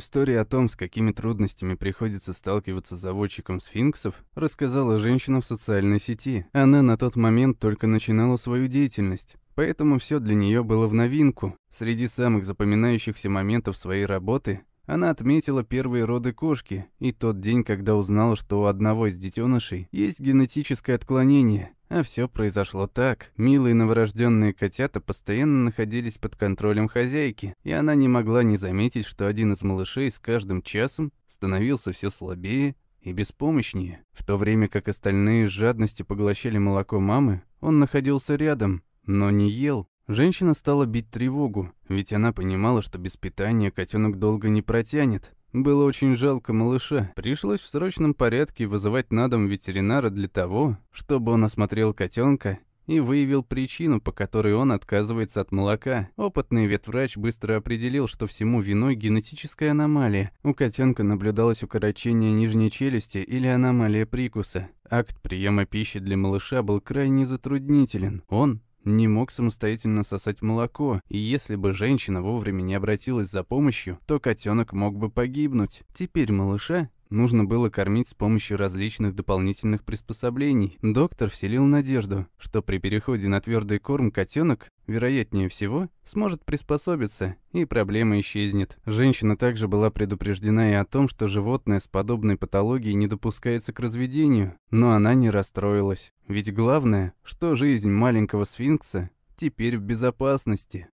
История о том, с какими трудностями приходится сталкиваться заводчиком сфинксов, рассказала женщина в социальной сети. Она на тот момент только начинала свою деятельность, поэтому все для нее было в новинку. Среди самых запоминающихся моментов своей работы она отметила первые роды кошки и тот день, когда узнала, что у одного из детенышей есть генетическое отклонение, а все произошло так. Милые новорожденные котята постоянно находились под контролем хозяйки, и она не могла не заметить, что один из малышей с каждым часом становился все слабее и беспомощнее. В то время как остальные с жадностью поглощали молоко мамы, он находился рядом, но не ел. Женщина стала бить тревогу, ведь она понимала, что без питания котенок долго не протянет. Было очень жалко малыша. Пришлось в срочном порядке вызывать на дом ветеринара для того, чтобы он осмотрел котенка и выявил причину, по которой он отказывается от молока. Опытный ветврач быстро определил, что всему виной генетическая аномалия. У котенка наблюдалось укорочение нижней челюсти или аномалия прикуса. Акт приема пищи для малыша был крайне затруднителен. Он не мог самостоятельно сосать молоко, и если бы женщина вовремя не обратилась за помощью, то котенок мог бы погибнуть. Теперь малыша нужно было кормить с помощью различных дополнительных приспособлений, доктор вселил надежду, что при переходе на твердый корм котенок, вероятнее всего, сможет приспособиться, и проблема исчезнет. Женщина также была предупреждена и о том, что животное с подобной патологией не допускается к разведению, но она не расстроилась. Ведь главное, что жизнь маленького сфинкса теперь в безопасности.